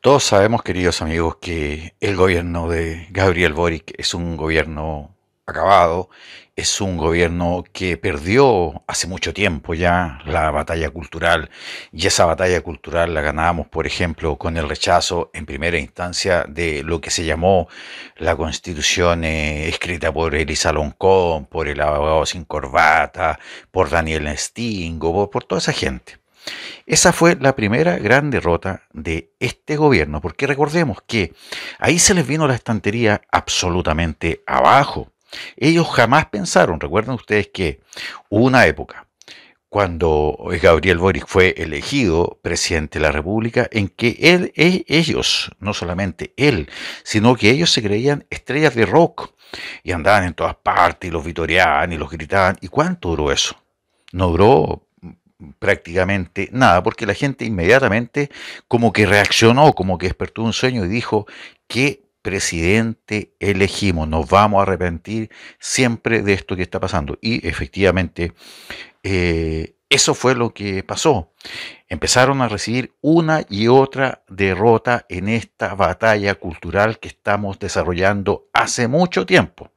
Todos sabemos, queridos amigos, que el gobierno de Gabriel Boric es un gobierno acabado, es un gobierno que perdió hace mucho tiempo ya la batalla cultural y esa batalla cultural la ganábamos, por ejemplo, con el rechazo en primera instancia de lo que se llamó la constitución eh, escrita por Elisa Loncón, por el abogado sin corbata, por Daniel Stingo, por toda esa gente. Esa fue la primera gran derrota de este gobierno, porque recordemos que ahí se les vino la estantería absolutamente abajo. Ellos jamás pensaron, recuerden ustedes que hubo una época cuando Gabriel Boric fue elegido presidente de la República, en que él, e-, ellos, no solamente él, sino que ellos se creían estrellas de rock y andaban en todas partes y los vitoreaban y los gritaban. ¿Y cuánto duró eso? No duró prácticamente nada, porque la gente inmediatamente como que reaccionó, como que despertó un sueño y dijo, ¿qué presidente elegimos? Nos vamos a arrepentir siempre de esto que está pasando. Y efectivamente, eh, eso fue lo que pasó. Empezaron a recibir una y otra derrota en esta batalla cultural que estamos desarrollando hace mucho tiempo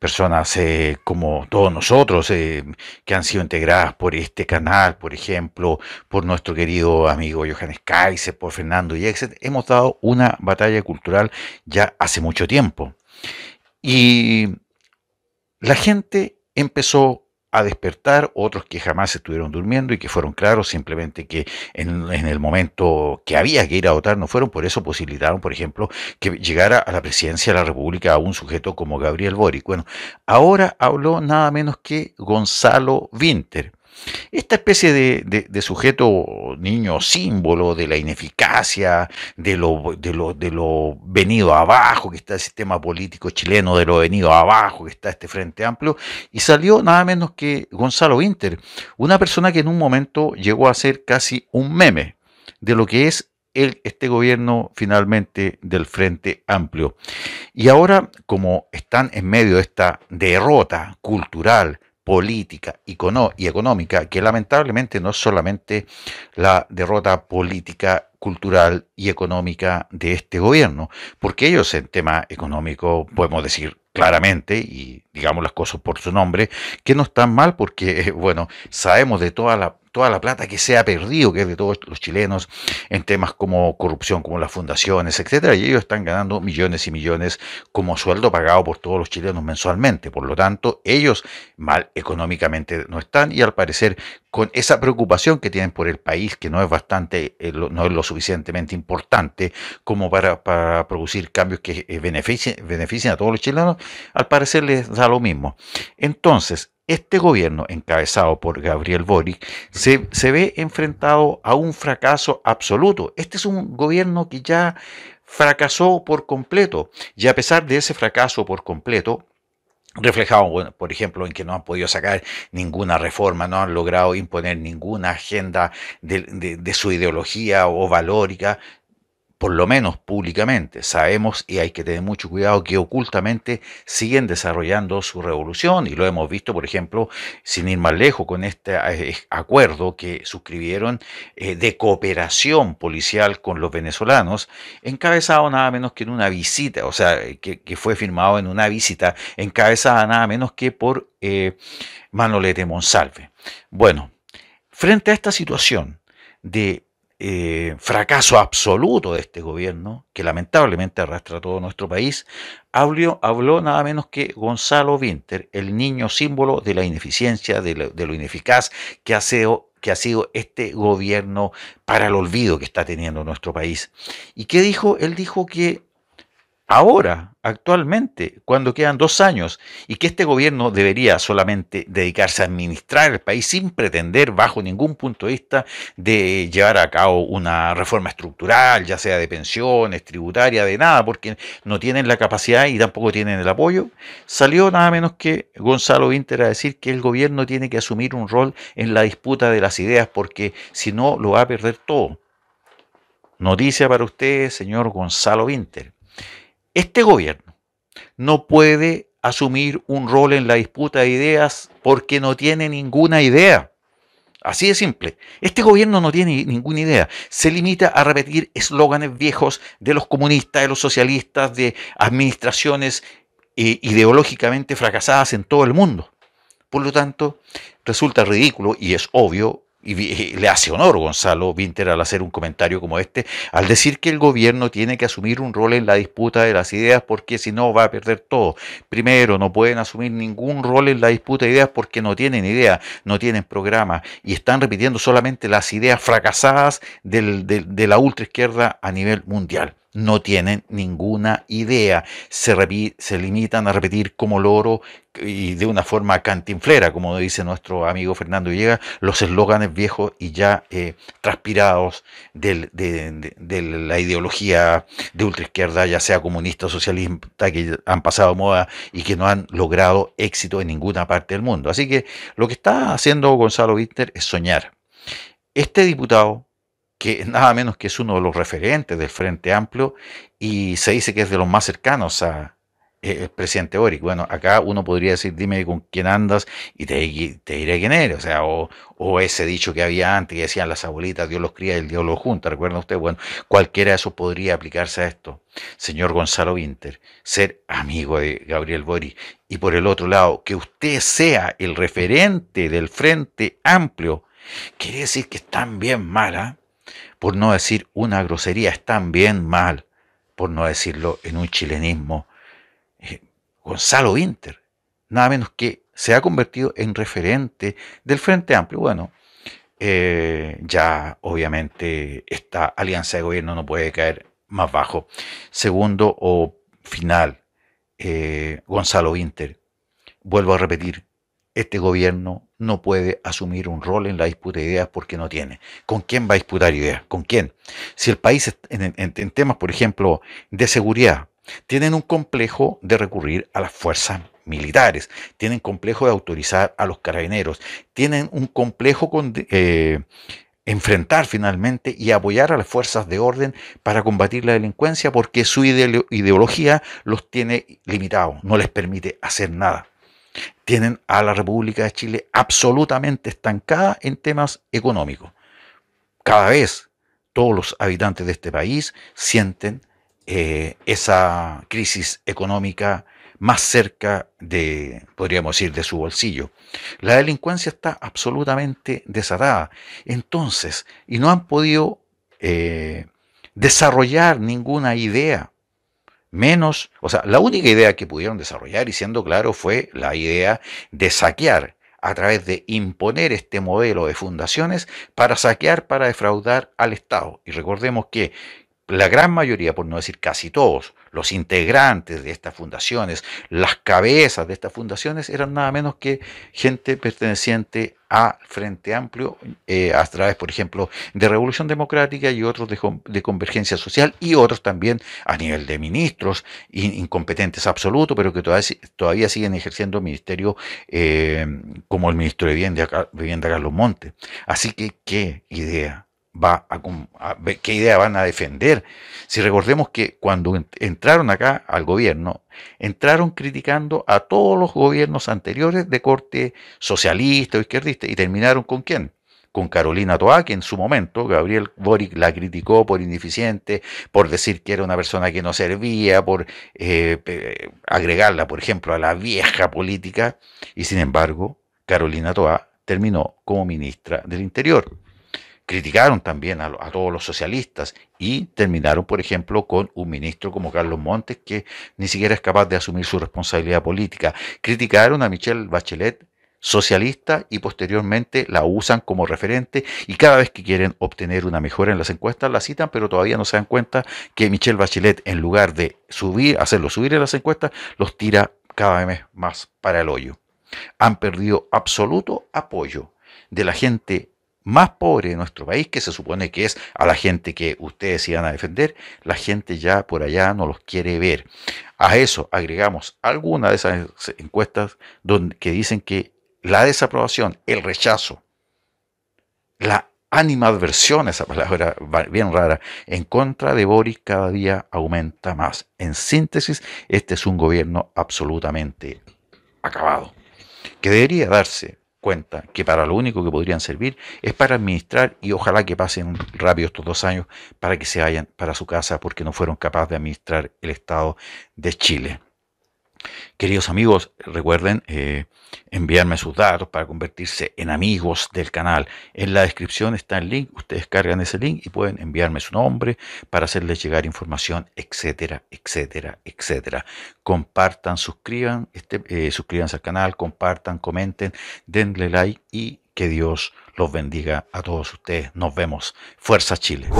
personas eh, como todos nosotros eh, que han sido integradas por este canal, por ejemplo, por nuestro querido amigo Johannes Kaiser, por Fernando Yexet, hemos dado una batalla cultural ya hace mucho tiempo. Y la gente empezó a despertar, otros que jamás estuvieron durmiendo y que fueron claros simplemente que en, el momento que había que ir a votar no fueron, por eso posibilitaron, por ejemplo, que llegara a la presidencia de la República a un sujeto como Gabriel Boric. Bueno, ahora habló nada menos que Gonzalo Winter. Esta especie de, sujeto niño símbolo de la ineficacia, de lo, de, lo, venido abajo que está el sistema político chileno, de lo venido abajo que está este Frente Amplio, y salió nada menos que Gonzalo Inter una persona que en un momento llegó a ser casi un meme de lo que es el, este gobierno finalmente del Frente Amplio. Y ahora, como están en medio de esta derrota cultural, política y económica, que lamentablemente no es solamente la derrota política, cultural y económica de este gobierno, porque ellos en tema económico podemos decir claramente, y digamos las cosas por su nombre, que no están mal porque, bueno, sabemos de toda la toda la plata que se ha perdido, que es de todos los chilenos, en temas como corrupción, como las fundaciones, etcétera, y ellos están ganando millones y millones como sueldo pagado por todos los chilenos mensualmente. Por lo tanto, ellos mal económicamente no están y al parecer con esa preocupación que tienen por el país, que no es bastante, eh, no es lo suficientemente importante como para, producir cambios que beneficien, eh, beneficien a todos los chilenos, al parecer les da lo mismo. Entonces, este gobierno, encabezado por Gabriel Boric, se, ve enfrentado a un fracaso absoluto. Este es un gobierno que ya fracasó por completo y a pesar de ese fracaso por completo, reflejado, por ejemplo, en que no han podido sacar ninguna reforma, no han logrado imponer ninguna agenda de, de su ideología o valórica, por lo menos públicamente, sabemos y hay que tener mucho cuidado que ocultamente siguen desarrollando su revolución y lo hemos visto, por ejemplo, sin ir más lejos, con este eh, eh, acuerdo que suscribieron eh, de cooperación policial con los venezolanos, encabezado nada menos que en una visita, o sea, que, fue firmado en una visita encabezada nada menos que por Manolete Monsalve. Bueno, frente a esta situación de eh, fracaso absoluto de este gobierno, que lamentablemente arrastra todo nuestro país, habló, habló nada menos que Gonzalo Winter, el niño símbolo de la ineficiencia, de lo, ineficaz que ha, sido, que ha sido este gobierno para el olvido que está teniendo nuestro país. ¿Y qué dijo? Él dijo que ahora, actualmente, cuando quedan dos años, y que este gobierno debería solamente dedicarse a administrar el país sin pretender, bajo ningún punto de vista, de llevar a cabo una reforma estructural, ya sea de pensiones, tributaria, de nada, porque no tienen la capacidad y tampoco tienen el apoyo, salió nada menos que Gonzalo Vinter a decir que el gobierno tiene que asumir un rol en la disputa de las ideas, porque si no, lo va a perder todo. Noticia para usted, señor Gonzalo Vinter este gobierno no puede asumir un rol en la disputa de ideas porque no tiene ninguna idea. Así de simple. Este gobierno no tiene ninguna idea. Se limita a repetir eslóganes viejos de los comunistas, de los socialistas, de administraciones eh, ideológicamente fracasadas en todo el mundo. Por lo tanto, resulta ridículo y es obvio y le hace honor Gonzalo Vinter al hacer un comentario como este, al decir que el gobierno tiene que asumir un rol en la disputa de las ideas porque si no va a perder todo. Primero, no pueden asumir ningún rol en la disputa de ideas porque no tienen idea, no tienen programa y están repitiendo solamente las ideas fracasadas de la ultraizquierda a nivel mundial no tienen ninguna idea. Se, se, limitan a repetir como loro y de una forma cantinflera, como dice nuestro amigo Fernando Llega, los eslóganes viejos y ya eh, transpirados de, la ideología de ultraizquierda, ya sea comunista o socialista, que han pasado moda y que no han logrado éxito en ninguna parte del mundo. Así que lo que está haciendo Gonzalo Víctor es soñar. Este diputado que nada menos que es uno de los referentes del Frente Amplio y se dice que es de los más cercanos a eh, el presidente Boric. Bueno, acá uno podría decir, dime con quién andas y te, te diré quién eres. O sea, o, ese dicho que había antes que decían las abuelitas, Dios los cría y el Dios los junta. ¿Recuerda usted? Bueno, cualquiera de eso podría aplicarse a esto. Señor Gonzalo Winter, ser amigo de Gabriel Boric. Y por el otro lado, que usted sea el referente del Frente Amplio, quiere decir que están bien mala. ¿ah? Por no decir una grosería, están bien mal, por no decirlo en un chilenismo. Eh, Gonzalo Winter, nada menos que se ha convertido en referente del Frente Amplio. Bueno, eh, ya obviamente esta alianza de gobierno no puede caer más bajo. Segundo o final, eh, Gonzalo Winter, vuelvo a repetir, este gobierno no puede asumir un rol en la disputa de ideas porque no tiene. ¿Con quién va a disputar ideas? ¿Con quién? Si el país, en, temas, por ejemplo, de seguridad, tienen un complejo de recurrir a las fuerzas militares, tienen complejo de autorizar a los carabineros, tienen un complejo de eh, enfrentar finalmente y apoyar a las fuerzas de orden para combatir la delincuencia porque su ideología los tiene limitados, no les permite hacer nada tienen a la República de Chile absolutamente estancada en temas económicos. Cada vez todos los habitantes de este país sienten eh, esa crisis económica más cerca de, podríamos decir, de su bolsillo. La delincuencia está absolutamente desatada. Entonces, y no han podido eh, desarrollar ninguna idea menos, o sea, la única idea que pudieron desarrollar, y siendo claro, fue la idea de saquear a través de imponer este modelo de fundaciones para saquear, para defraudar al Estado. Y recordemos que la gran mayoría, por no decir casi todos, los integrantes de estas fundaciones, las cabezas de estas fundaciones, eran nada menos que gente perteneciente a Frente Amplio, eh, a través, por ejemplo, de Revolución Democrática y otros de, Convergencia Social y otros también a nivel de ministros incompetentes absolutos, pero que todavía, siguen ejerciendo ministerio eh, como el ministro de Vivienda, Vivienda Carlos Monte. Así que, ¿qué idea? va a, qué idea van a defender. Si recordemos que cuando entraron acá al gobierno, entraron criticando a todos los gobiernos anteriores de corte socialista o izquierdista y terminaron con quién? Con Carolina Toá, que en su momento Gabriel Boric la criticó por ineficiente, por decir que era una persona que no servía, por eh, agregarla, por ejemplo, a la vieja política, y sin embargo, Carolina Toá terminó como ministra del Interior criticaron también a, todos los socialistas y terminaron, por ejemplo, con un ministro como Carlos Montes que ni siquiera es capaz de asumir su responsabilidad política. Criticaron a Michelle Bachelet socialista y posteriormente la usan como referente y cada vez que quieren obtener una mejora en las encuestas la citan, pero todavía no se dan cuenta que Michelle Bachelet en lugar de subir, hacerlo subir en las encuestas, los tira cada vez más para el hoyo. Han perdido absoluto apoyo de la gente más pobre de nuestro país, que se supone que es a la gente que ustedes iban a defender, la gente ya por allá no los quiere ver. A eso agregamos alguna de esas encuestas donde, que dicen que la desaprobación, el rechazo, la animadversión, esa palabra bien rara, en contra de Boris cada día aumenta más. En síntesis, este es un gobierno absolutamente acabado, que debería darse cuenta que para lo único que podrían servir es para administrar y ojalá que pasen rápido estos dos años para que se vayan para su casa porque no fueron capaces de administrar el Estado de Chile. Queridos amigos, recuerden eh, enviarme sus datos para convertirse en amigos del canal. En la descripción está el link, ustedes cargan ese link y pueden enviarme su nombre para hacerles llegar información, etcétera, etcétera, etcétera. Compartan, suscriban, este, eh, suscríbanse al canal, compartan, comenten, denle like y que Dios los bendiga a todos ustedes. Nos vemos. Fuerza Chile.